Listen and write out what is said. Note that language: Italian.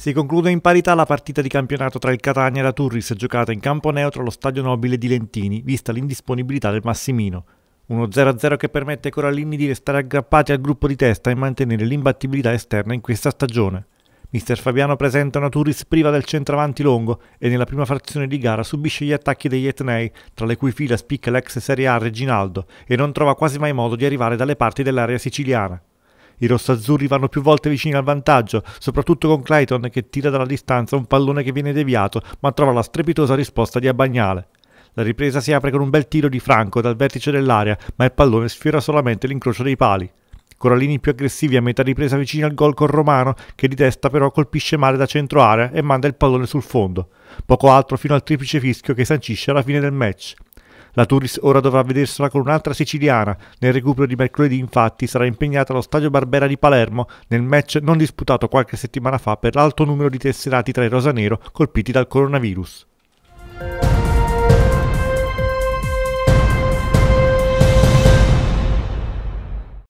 Si conclude in parità la partita di campionato tra il Catania e la Turris giocata in campo neutro allo Stadio Nobile di Lentini, vista l'indisponibilità del Massimino. Uno 0-0 che permette ai Corallini di restare aggrappati al gruppo di testa e mantenere l'imbattibilità esterna in questa stagione. Mister Fabiano presenta una Turis priva del centravanti longo e nella prima frazione di gara subisce gli attacchi degli Etnei, tra le cui fila spicca l'ex Serie A Reginaldo, e non trova quasi mai modo di arrivare dalle parti dell'area siciliana. I rossazzurri vanno più volte vicini al vantaggio, soprattutto con Clayton che tira dalla distanza un pallone che viene deviato, ma trova la strepitosa risposta di Abagnale. La ripresa si apre con un bel tiro di Franco dal vertice dell'area, ma il pallone sfiora solamente l'incrocio dei pali. Corallini più aggressivi a metà ripresa vicino al gol con Romano, che di testa però colpisce male da centro area e manda il pallone sul fondo. Poco altro fino al triplice fischio che sancisce alla fine del match. La Turris ora dovrà vedersela con un'altra siciliana. Nel recupero di mercoledì, infatti, sarà impegnata allo Stadio Barbera di Palermo nel match non disputato qualche settimana fa per l'alto numero di tesserati tra i rosanero colpiti dal coronavirus.